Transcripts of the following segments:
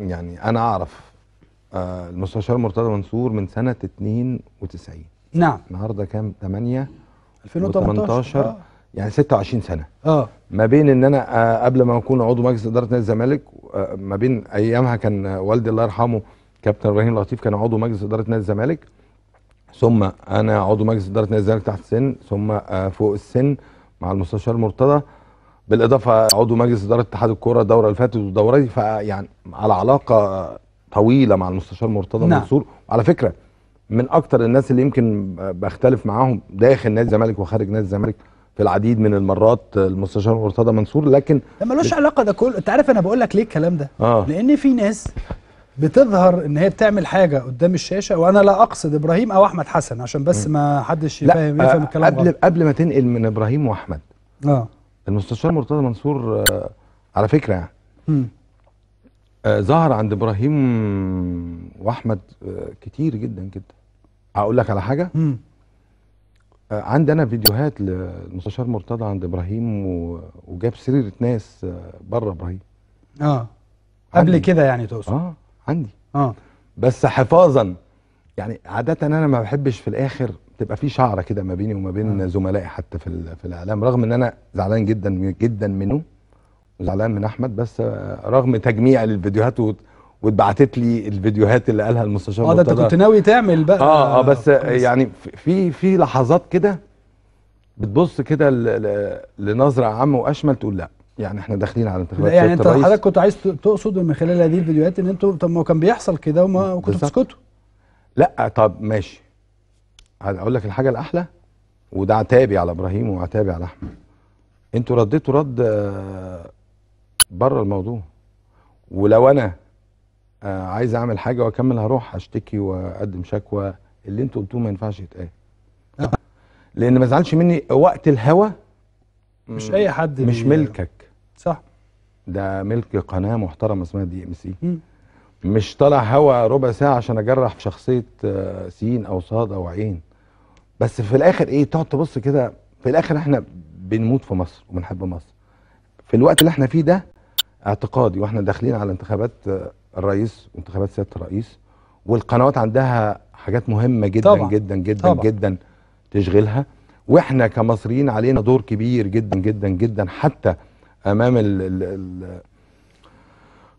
يعني انا اعرف آه المستشار مرتضى منصور من سنه 92 نعم النهارده كام 8 2018 يعني 26 سنه اه ما بين ان انا آه قبل ما اكون عضو مجلس اداره نادي الزمالك آه ما بين ايامها كان والدي الله يرحمه كابتن ابراهيم لطيف كان عضو مجلس اداره نادي الزمالك ثم انا عضو مجلس اداره نادي الزمالك تحت السن ثم آه فوق السن مع المستشار مرتضى بالاضافه عضو مجلس اداره اتحاد الكوره الدوره اللي فاتت والدوره دي فيعني على علاقه طويله مع المستشار مرتضى نعم. منصور وعلى فكره من اكتر الناس اللي يمكن بختلف معاهم داخل نادي الزمالك وخارج نادي الزمالك في العديد من المرات المستشار مرتضى منصور لكن ده ملوش علاقه ده كله انت عارف انا بقول لك ليه الكلام ده آه. لان في ناس بتظهر ان هي بتعمل حاجه قدام الشاشه وانا لا اقصد ابراهيم او احمد حسن عشان بس ما حدش يفهم يفهم آه، الكلام قبل غلط. قبل ما تنقل من ابراهيم واحمد اه المستشار مرتضى منصور آه، على فكره يعني آه، ظهر عند ابراهيم واحمد آه، كتير جدا جدا هقول لك على حاجه عندي انا فيديوهات للمستشار مرتضى عند ابراهيم وجاب سريره ناس بره ابراهيم اه قبل كده يعني تقصد اه عندي اه بس حفاظا يعني عاده انا ما بحبش في الاخر تبقى في شعره كده ما بيني وما بين آه. زملائي حتى في في الاعلام رغم ان انا زعلان جدا جدا منه وزعلان من احمد بس رغم تجميع الفيديوهات واتبعتت لي الفيديوهات اللي قالها المستشار اه ده انت كنت ناوي تعمل بقى اه اه بس آه، كويس. يعني في في لحظات كده بتبص كده لنظره عامه واشمل تقول لا يعني احنا داخلين على انتخابات يعني انت حضرتك كنت عايز تقصد من خلال هذه الفيديوهات ان انتوا طب ما هو كان بيحصل كده وما كنتوا بتسكتوا لا طب ماشي اقول لك الحاجه الاحلى وده عتابي على ابراهيم وعتابي على احمد انتوا رديتوا رد آه، بره الموضوع ولو انا آه، عايز اعمل حاجه واكمل هروح اشتكي واقدم شكوى اللي انتوا قلتوه ما ينفعش يتقال لان ما زعلش مني وقت الهوى مش اي حد مش ملكك صح ده ملك قناه محترمه اسمها دي ام سي مش طالع هوا ربع ساعه عشان اجرح شخصيه آه، سين او صاد او عين بس في الاخر ايه تقعد تبص كده في الاخر احنا بنموت في مصر وبنحب مصر في الوقت اللي احنا فيه ده اعتقادي واحنا داخلين على انتخابات آه، الرئيس وانتخابات سياده الرئيس والقنوات عندها حاجات مهمه جدا طبعًا. جدا جدا طبعًا. جدا تشغلها واحنا كمصريين علينا دور كبير جدا جدا جدا حتى امام ال ال ال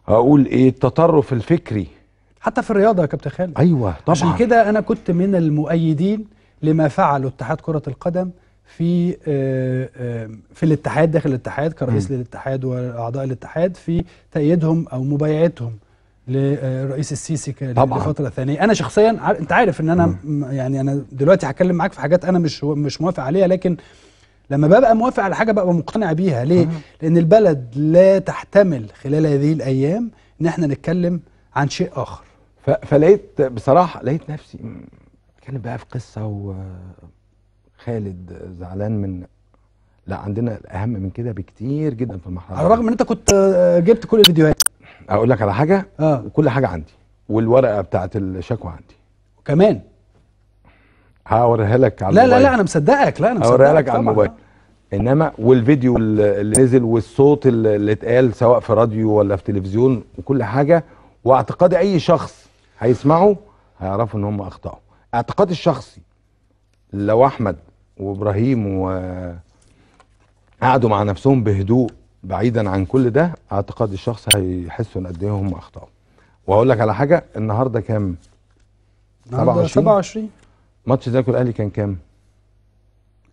اقول ايه التطرف الفكري حتى في الرياضه يا كابتن خالد ايوه طبعا عشان كده انا كنت من المؤيدين لما فعله اتحاد كرة القدم في آه، آه، في الاتحاد داخل الاتحاد كرئيس م. للاتحاد واعضاء الاتحاد في تأييدهم او مبايعتهم للرئيس السيسي طبعا لفتره ثانيه انا شخصيا انت عارف ان انا يعني انا دلوقتي هتكلم معاك في حاجات انا مش مش موافق عليها لكن لما ببقى موافق على حاجه ببقى مقتنع بيها ليه لان البلد لا تحتمل خلال هذه الايام ان احنا نتكلم عن شيء اخر فلقيت بصراحه لقيت نفسي كانت بقى في قصه وخالد زعلان من لا عندنا الاهم من كده بكتير جدا في المحرر على الرغم ان انت كنت آه، جبت كل الفيديوهات اقول لك على حاجه آه. كل حاجه عندي والورقه بتاعه الشكوى عندي كمان هوريها لك على لا الموبايل. لا لا انا مصدقك لا انا مصدقك هوريها لك على الموبايل انما والفيديو اللي نزل والصوت اللي اتقال سواء في راديو ولا في تلفزيون وكل حاجه واعتقاد اي شخص هيسمعه هيعرفوا ان هم اخطاوا اعتقادي الشخصي لو احمد وابراهيم وقعدوا مع نفسهم بهدوء بعيدا عن كل ده اعتقادي الشخصي هيحسوا ان قد ايه هم اخطاوا واقول لك على حاجه النهارده كام 27 27 ماتش زيكو الاهلي كان كام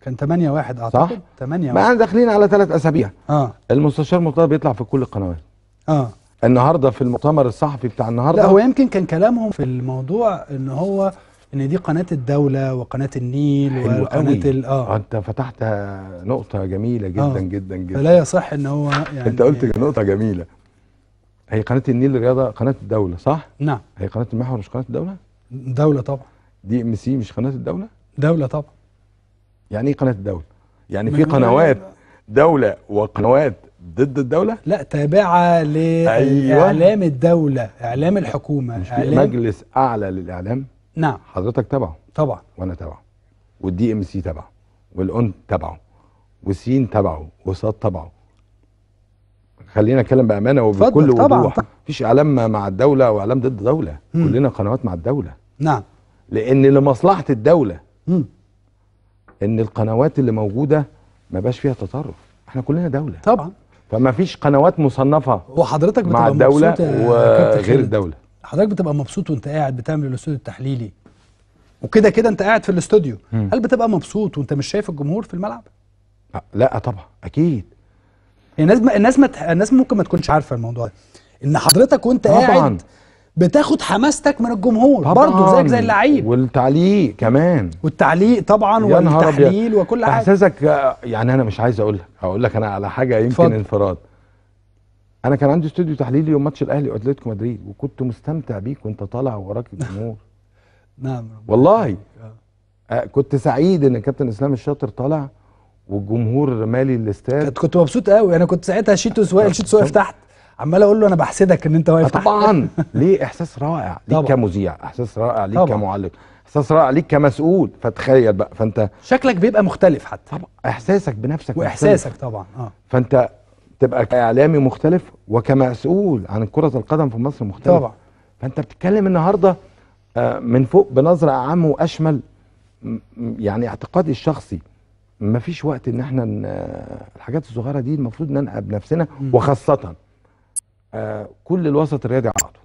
كان 8 1 اعتقد 8 1 ما احنا داخلين على ثلاث اسابيع اه المستشار مرتضى بيطلع في كل القنوات اه النهارده في المؤتمر الصحفي بتاع النهارده لا هو يمكن كان كلامهم في الموضوع ان هو ان دي قناه الدوله وقناه النيل وقناه آه. اه انت فتحت نقطه جميله جدا آه. جدا جدا فلا يصح ان هو يعني انت قلت يعني نقطه جميله هي قناه النيل الرياضه قناه الدوله صح نعم هي قناه المحور مش قناه الدوله دوله طبعا دي ام سي مش قناه الدوله دوله طبعا يعني ايه قناه الدوله يعني في قنوات دوله وقنوات ضد الدولة؟ لا تابعة أيوة. لإعلام أيوة. الدولة، إعلام الحكومة مش إعلام مجلس أعلى للإعلام؟ نعم حضرتك تبعه طبعا وانا تبعه والدي ام سي تبعه والاون تبعه والسين تبعه وصاد تبعه خلينا نتكلم بامانه وبكل طبعًا وضوح مفيش اعلام مع الدوله واعلام ضد دوله مم. كلنا قنوات مع الدوله نعم لان لمصلحه الدوله مم. ان القنوات اللي موجوده ما بقاش فيها تطرف احنا كلنا دوله طبعا فما فيش قنوات مصنفه وحضرتك مع الدوله وغير الدوله حضرتك بتبقى مبسوط وانت قاعد بتعمل الاستوديو التحليلي وكده كده انت قاعد في الاستوديو هل بتبقى مبسوط وانت مش شايف الجمهور في الملعب آه، لا طبعا اكيد الناس ما الناس ما الناس ممكن ما تكونش عارفه الموضوع ده ان حضرتك وانت طبعًا. قاعد بتاخد حماستك من الجمهور برضه زيك زي اللعيب والتعليق كمان والتعليق طبعا والتحليل وكل حاجه احساسك آه، يعني انا مش عايز اقول لك هقول لك انا على حاجه يمكن انفراد انا كان عندي استوديو تحليلي يوم ماتش الاهلي واتلتيكو مدريد وكنت مستمتع بيك وانت طالع وراك الجمهور نعم والله آه. آه، كنت سعيد ان كابتن اسلام الشاطر طالع والجمهور مالي الاستاد كنت مبسوط قوي انا كنت ساعتها شيتو سوائل شيتو واقف تحت عمال اقول له انا بحسدك ان انت واقف تحت طبعا ليه احساس رائع ليك كمذيع احساس رائع ليك كمعلق احساس رائع ليك كمسؤول فتخيل بقى فانت شكلك بيبقى مختلف حتى طبعا احساسك بنفسك واحساسك مختلف. طبعا اه فانت تبقى كاعلامي مختلف وكمسؤول عن كره القدم في مصر مختلف طبعا فانت بتتكلم النهارده آه، من فوق بنظره اعم واشمل يعني اعتقادي الشخصي مفيش وقت ان احنا آه، الحاجات الصغيره دي المفروض ننقى بنفسنا وخاصه آه، كل الوسط الرياضي عقده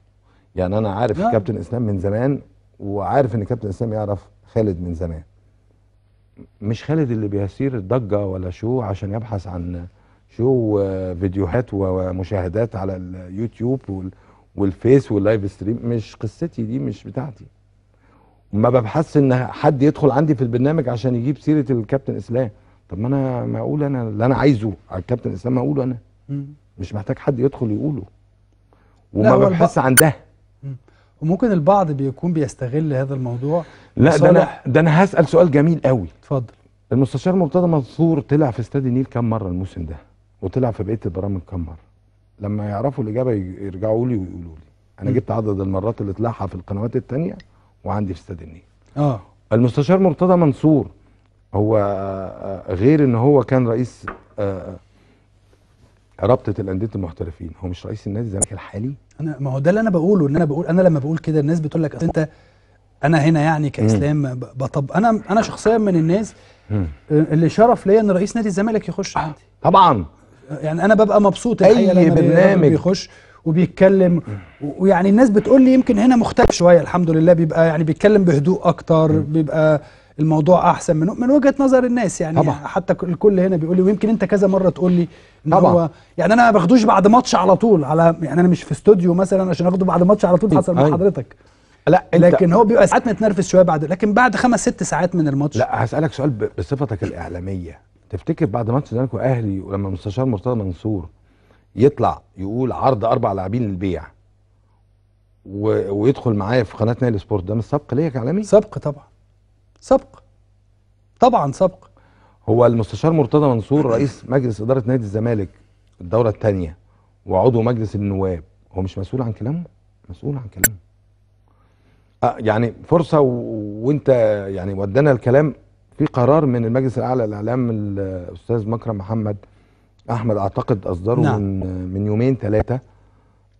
يعني انا عارف لا. نعم. كابتن اسلام من زمان وعارف ان كابتن اسلام يعرف خالد من زمان مش خالد اللي بيثير الضجه ولا شو عشان يبحث عن شو آه، فيديوهات ومشاهدات على اليوتيوب والفيس واللايف ستريم مش قصتي دي مش بتاعتي ما ببحثش ان حد يدخل عندي في البرنامج عشان يجيب سيره الكابتن اسلام طب ما انا ما اقول انا اللي انا عايزه على الكابتن اسلام اقوله انا مش محتاج حد يدخل يقوله وما ببحث عن ده وممكن البعض بيكون بيستغل هذا الموضوع لا ده انا ده انا هسال سؤال جميل قوي اتفضل المستشار مرتضى منصور طلع في استاد النيل كام مره الموسم ده وطلع في بقيه البرامج كمر مره لما يعرفوا الاجابه يرجعوا لي ويقولوا لي انا جبت عدد المرات اللي طلعها في القنوات الثانيه وعندي في استاد النيل اه المستشار مرتضى منصور هو آه، غير ان هو كان رئيس آه، آه، رابطه الانديه المحترفين هو مش رئيس النادي الزمالك الحالي انا ما هو ده اللي انا بقوله ان انا بقول انا لما بقول كده الناس بتقول لك انت انا هنا يعني كاسلام بطب انا انا شخصيا من الناس اللي شرف ليا ان رئيس نادي الزمالك يخش عندي طبعا يعني انا ببقى مبسوط الحقيقه اي برنامج بيخش وبيتكلم ويعني الناس بتقول لي يمكن هنا مختلف شويه الحمد لله بيبقى يعني بيتكلم بهدوء اكتر بيبقى الموضوع احسن من من وجهه نظر الناس يعني طبعا. حتى الكل هنا بيقول لي ويمكن انت كذا مره تقول لي ان طبعا. هو يعني انا ما باخدوش بعد ماتش على طول على يعني انا مش في استوديو مثلا عشان اخده بعد ماتش على طول طيب، حصل مع أيوه. حضرتك لا انت لكن هو بيبقى ساعات متنرفز شويه بعد لكن بعد خمس ست ساعات من الماتش لا هسالك سؤال بصفتك الاعلاميه تفتكر بعد ماتش الزمالك واهلي ولما المستشار مرتضى منصور يطلع يقول عرض اربع لاعبين للبيع و... ويدخل معايا في قناه نايل سبورت ده مش سبق ليا كاعلامي؟ سبق طبعا سبق طبعا سبق هو المستشار مرتضى منصور رئيس مجلس اداره نادي الزمالك الدوره الثانيه وعضو مجلس النواب هو مش مسؤول عن كلامه؟ مسؤول عن كلامه. آه يعني فرصه و... وانت يعني ودانا الكلام في قرار من المجلس الاعلى للاعلام الاستاذ مكرم محمد احمد اعتقد اصدره نعم. من من يومين ثلاثه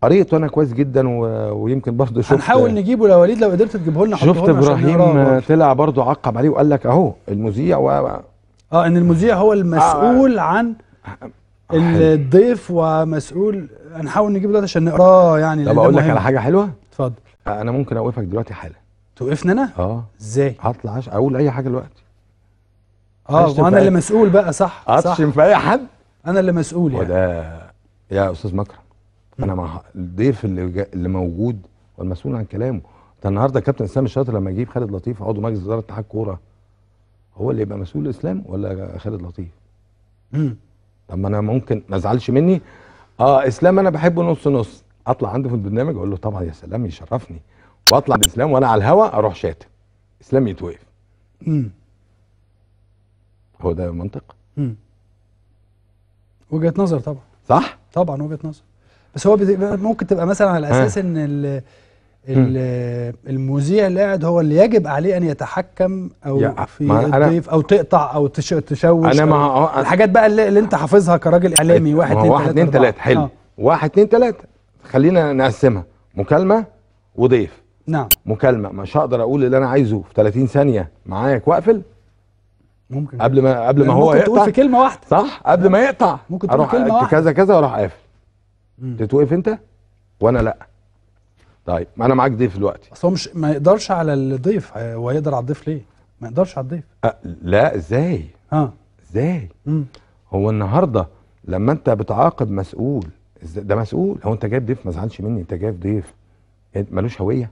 قريته انا كويس جدا و... ويمكن برضه شفت هنحاول نجيبه لو وليد لو قدرت تجيبه لنا شفت ابراهيم طلع برضه عقب عليه وقال لك اهو المذيع و... اه ان المذيع هو المسؤول آه. عن آه، آه، الضيف ومسؤول هنحاول نجيبه دلوقتي عشان نقراه يعني طب اقول لك على حاجه حلوه اتفضل انا ممكن اوقفك دلوقتي حالا توقفني انا اه ازاي هطلع اقول اي حاجه دلوقتي اه وانا اللي مسؤول بقى صح اتشم في اي حد انا اللي مسؤول يعني وده يا استاذ مكرم انا مع الضيف اللي جا... اللي موجود والمسؤول عن كلامه ده النهارده كابتن اسلام الشاطر لما يجيب خالد لطيف عضو مجلس اداره اتحاد كوره هو اللي يبقى مسؤول الاسلام ولا خالد لطيف؟ امم طب ما انا ممكن ما ازعلش مني اه اسلام انا بحبه نص نص اطلع عنده في البرنامج اقول له طبعا يا سلام يشرفني واطلع باسلام وانا على الهوا اروح شاتم اسلام يتوقف امم هو ده منطق امم وجهه نظر طبعا صح طبعا وجهه نظر بس هو ممكن تبقى مثلا على اساس ان ال المذيع اللي قاعد هو اللي يجب عليه ان يتحكم او في الضيف او تقطع او تشوش انا مع الحاجات بقى اللي, اللي انت حافظها كراجل اعلامي واحد اتنين واحد اثنين ثلاثة حلو آه. واحد اثنين ثلاثة خلينا نقسمها مكالمه وضيف نعم مكالمه مش هقدر اقول اللي انا عايزه في 30 ثانيه معاك واقفل ممكن قبل ما قبل ما هو ممكن يقطع تقول في كلمه واحده صح قبل ما يقطع ممكن تقول كلمه واحده كذا كذا واروح قافل تتوقف انت وانا لا طيب ما انا معاك ضيف دلوقتي اصل هو مش ما يقدرش على الضيف هو يقدر على الضيف ليه ما يقدرش على الضيف أه لا ازاي اه ازاي هو النهارده لما انت بتعاقب مسؤول ده مسؤول هو انت جايب ضيف ما زعلش مني انت جايب ضيف ملوش هويه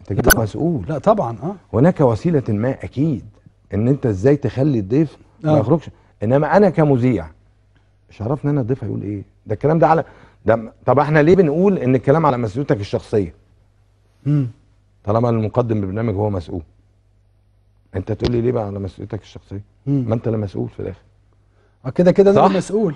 انت جايب مسؤول لا طبعا اه هناك وسيله ما اكيد ان انت ازاي تخلي الضيف ما آه. يخرجش انما انا كمذيع مش ان انا الضيف هيقول ايه ده الكلام ده على ده طب احنا ليه بنقول ان الكلام على مسؤوليتك الشخصيه امم طالما المقدم البرنامج هو مسؤول انت تقول لي ليه بقى على مسؤوليتك الشخصيه ما انت اللي مسؤول في الاخر آه، كده كده انا مسؤول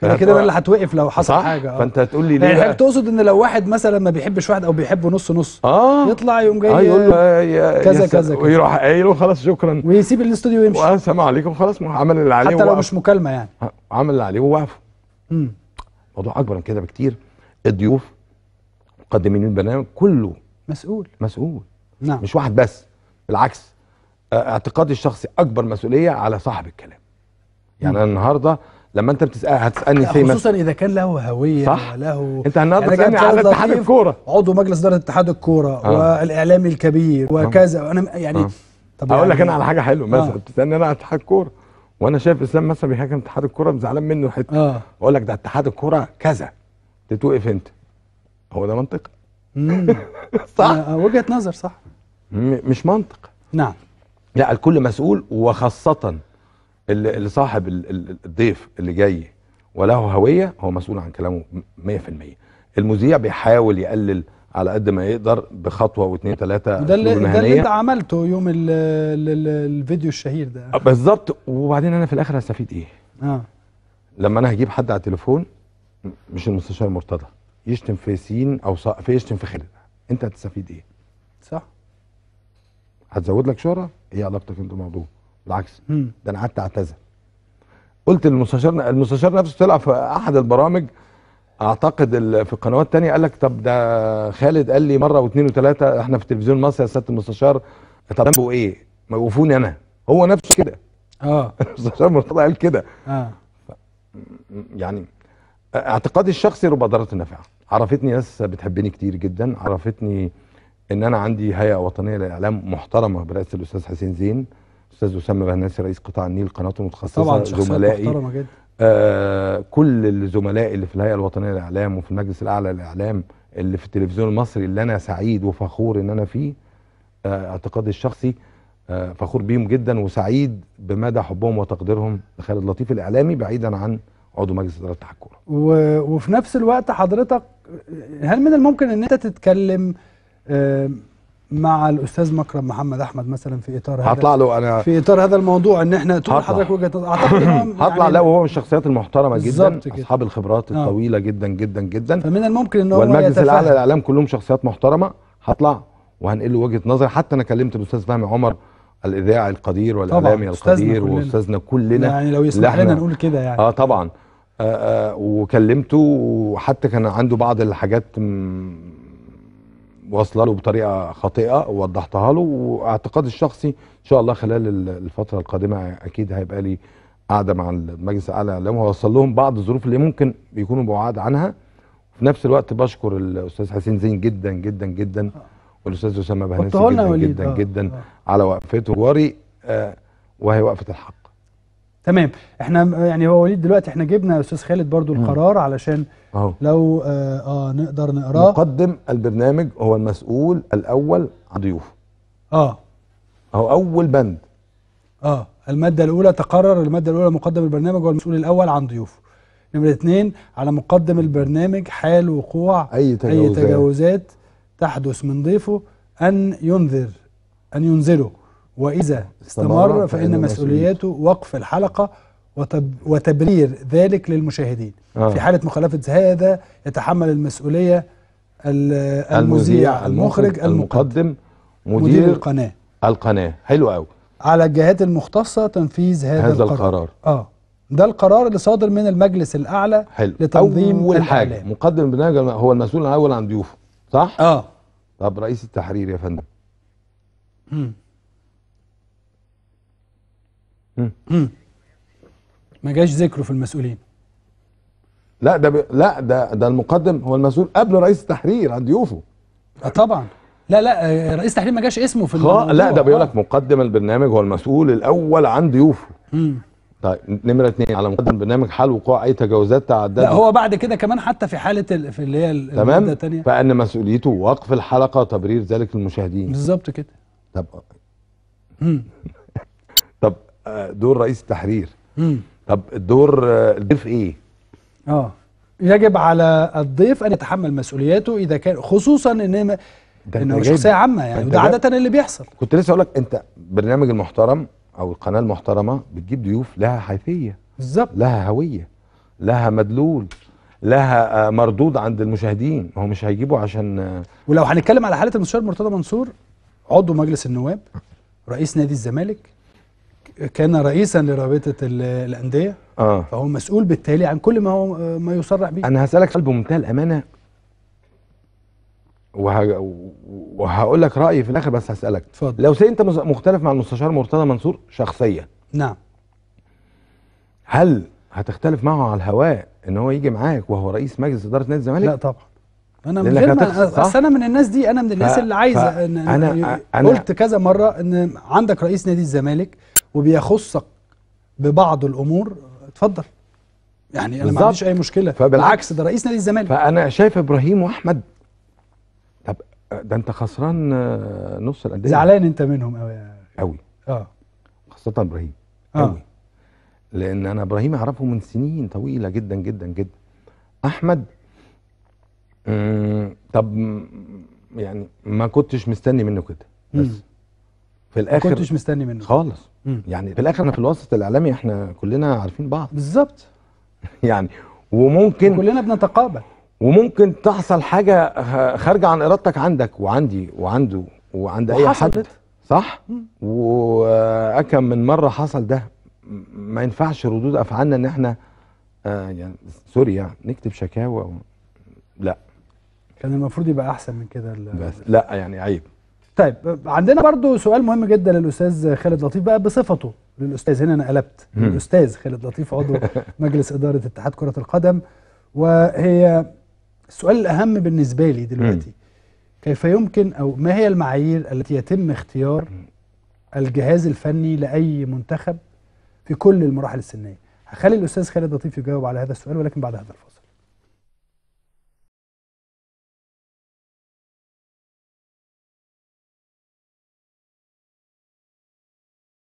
كده كده اللي هتوقف لو حصل صح؟ حاجه اه فانت هتقول لي يعني ليه يعني تقصد ان لو واحد مثلا ما بيحبش واحد او بيحبه نص نص اه يطلع يقوم جاي آه يقول له كذا كذا ويروح قايل خلاص شكرا ويسيب الاستوديو ويمشي والسلام عليكم خلاص عمل اللي عليه حتى لو مش مكالمه يعني عمل اللي عليه ووقفه امم الموضوع اكبر من كده بكتير الضيوف مقدمين البرنامج كله مسؤول مسؤول نعم مش واحد بس بالعكس آه، اعتقادي الشخصي اكبر مسؤوليه على صاحب الكلام يعني انا النهارده لما انت بتسال هتسالني في خصوصا اذا كان له هويه صح له انت النهارده يعني بتسالني على اتحاد الكوره عضو مجلس اداره اتحاد الكوره آه. والاعلامي الكبير آه. وكذا آه. انا يعني آه. طب اقول يعني لك انا على حاجه حلوه مثلا آه. بتسالني انا على اتحاد الكوره وانا شايف اسلام مثلا بيهاجم اتحاد الكوره مزعلان منه حته آه. اقول لك ده اتحاد الكوره كذا تتوقف انت هو ده منطق صح وجهه نظر صح مش منطق نعم لا الكل مسؤول وخاصه اللي صاحب الضيف اللي جاي وله هويه هو مسؤول عن كلامه 100% المذيع بيحاول يقلل على قد ما يقدر بخطوه واثنين ثلاثه ده اللي, ده اللي انت عملته يوم الـ الـ الـ الفيديو الشهير ده آه، بالظبط وبعدين انا في الاخر هستفيد ايه؟ اه لما انا هجيب حد على التليفون مش المستشار مرتضى يشتم في سين او ص... في يشتم في خالد انت هتستفيد ايه؟ صح هتزود لك شهره؟ ايه علاقتك انت بالموضوع؟ بالعكس ده انا قعدت اعتذر قلت للمستشار المستشار نفسه طلع في احد البرامج اعتقد في قنوات الثانيه قال لك طب ده خالد قال لي مره واثنين وثلاثه احنا في تلفزيون مصر يا سياده المستشار طب ذنبه ايه؟ موقفوني انا هو نفسه كده اه المستشار مرتضى قال كده اه يعني اعتقادي الشخصي رب ضاره نافعه عرفتني ناس بتحبني كتير جدا عرفتني ان انا عندي هيئه وطنيه للاعلام محترمه برئاسه الاستاذ حسين زين استاذ اسامه بهناسي رئيس قطاع النيل قناته المتخصصه طبعا شخصيه محترمه جدا. آه كل الزملاء اللي في الهيئه الوطنيه للاعلام وفي المجلس الاعلى للاعلام اللي في التلفزيون المصري اللي انا سعيد وفخور ان انا فيه آه اعتقادي الشخصي آه فخور بيهم جدا وسعيد بمدى حبهم وتقديرهم لخالد لطيف الاعلامي بعيدا عن عضو مجلس اداره اتحاد الكوره. وفي نفس الوقت حضرتك هل من الممكن ان انت تتكلم آه، مع الاستاذ مكرم محمد احمد مثلا في اطار هذا هطلع له انا في اطار هذا الموضوع ان احنا تقول حضرتك وجهه اعتقد هطلع يعني له وهو من الشخصيات المحترمه جدا اصحاب الخبرات آه. الطويله جدا جدا جدا فمن الممكن ان هو والمجلس الاعلى للاعلام كلهم شخصيات محترمه هطلع وهنقل له وجهه نظري حتى انا كلمت الاستاذ فهمي عمر الاذاعي القدير والاعلامي القدير واستاذنا كلنا يعني لو يسمح لنا نقول كده يعني اه طبعا آه آه وكلمته وحتى كان عنده بعض الحاجات واصله له بطريقه خاطئه ووضحتها له واعتقادي الشخصي ان شاء الله خلال الفتره القادمه اكيد هيبقى لي قاعده مع المجلس الاعلى للاعلام وهوصل لهم بعض الظروف اللي ممكن يكونوا بعاد عنها وفي نفس الوقت بشكر الاستاذ حسين زين جدا جدا جدا والاستاذ اسامه بهنسي جدا جدا جدا, آه. جدا على وقفته جواري آه، وهي وقفه الحق تمام احنا يعني هو وليد دلوقتي احنا جبنا يا استاذ خالد برضو القرار علشان أوه. لو آه, اه نقدر نقراه مقدم البرنامج هو المسؤول الاول عن ضيوفه اه اهو اول بند اه الماده الاولى تقرر الماده الاولى مقدم البرنامج هو المسؤول الاول عن ضيوفه نمره اثنين على مقدم البرنامج حال وقوع اي تجاوزات, أي تجاوزات تحدث من ضيفه ان ينذر ان ينذره وإذا استمر فإن مسؤوليته وقف الحلقة وتب وتبرير ذلك للمشاهدين آه. في حالة مخالفة هذا يتحمل المسؤولية المذيع, المذيع المخرج المقدم مدير, مدير القناة القناة حلو قوي على الجهات المختصة تنفيذ هذا, هذا القرار. القرار اه ده القرار اللي صادر من المجلس الأعلى حلو. لتنظيم أول الإعلام. حاجة مقدم البرنامج هو المسؤول الأول عن ضيوفه صح؟ اه طب رئيس التحرير يا فندم ما جاش ذكره في المسؤولين لا ده ب... لا ده ده المقدم هو المسؤول قبل رئيس التحرير عن ضيوفه آه، طبعا لا لا آه، رئيس التحرير ما جاش اسمه في الموضوع. لا ده بيقول لك آه. مقدم البرنامج هو المسؤول الاول عن ضيوفه طيب نمره اثنين على مقدم البرنامج حال وقوع اي تجاوزات تعددت لا هو بعد كده كمان حتى في حاله ال... في اللي هي تمام فان مسؤوليته وقف الحلقه وتبرير ذلك للمشاهدين بالظبط كده طب آه، دور رئيس التحرير مم. طب الدور آه، الضيف ايه اه يجب على الضيف ان يتحمل مسؤولياته اذا كان خصوصا ان انه شخصيه عامه يعني وده عاده اللي بيحصل كنت لسه اقول لك انت برنامج المحترم او القناه المحترمه بتجيب ضيوف لها حيثيه بالظبط لها هويه لها مدلول لها آه، مردود عند المشاهدين هو مش هيجيبه عشان ولو هنتكلم على حاله المستشار مرتضى منصور عضو مجلس النواب رئيس نادي الزمالك كان رئيسا لرابطه الانديه اه فهو مسؤول بالتالي عن كل ما هو ما يصرح به انا هسالك سؤال بمنتهى الامانه وه... وهقول لك رايي في الاخر بس هسالك اتفضل لو سي انت مختلف مع المستشار مرتضى منصور شخصيا نعم هل هتختلف معه على الهواء ان هو يجي معاك وهو رئيس مجلس اداره نادي الزمالك لا طبعا انا من غير ما انا من الناس دي انا من الناس ف... اللي عايزه ف... أنا... أنا... قلت كذا مره ان عندك رئيس نادي الزمالك وبيخصك ببعض الامور اتفضل يعني انا ما عنديش اي مشكله بالعكس ده رئيس نادي الزمالك فانا شايف ابراهيم واحمد طب ده انت خسران آه، نص الانديه زعلان انت منهم قوي قوي اه خاصه ابراهيم قوي آه. لان انا ابراهيم اعرفه من سنين طويله جدا جدا جدا احمد طب يعني ما كنتش مستني منه كده بس في الاخر ما كنتش مستني منه خالص مم. يعني في الاخر احنا في الوسط الاعلامي احنا كلنا عارفين بعض بالظبط يعني وممكن كلنا بنتقابل وممكن تحصل حاجه خارجه عن ارادتك عندك وعندي وعنده وعند اي حد صح واكم من مره حصل ده ما ينفعش ردود افعالنا ان احنا آه يعني سوري يعني نكتب شكاوى و... لا كان المفروض يبقى احسن من كده بس لا يعني عيب طيب عندنا برضو سؤال مهم جدا للاستاذ خالد لطيف بقى بصفته للاستاذ هنا انا قلبت الاستاذ خالد لطيف عضو مجلس اداره اتحاد كره القدم وهي السؤال الاهم بالنسبه لي دلوقتي كيف يمكن او ما هي المعايير التي يتم اختيار الجهاز الفني لاي منتخب في كل المراحل السنيه هخلي الاستاذ خالد لطيف يجاوب على هذا السؤال ولكن بعد هذا الفاصل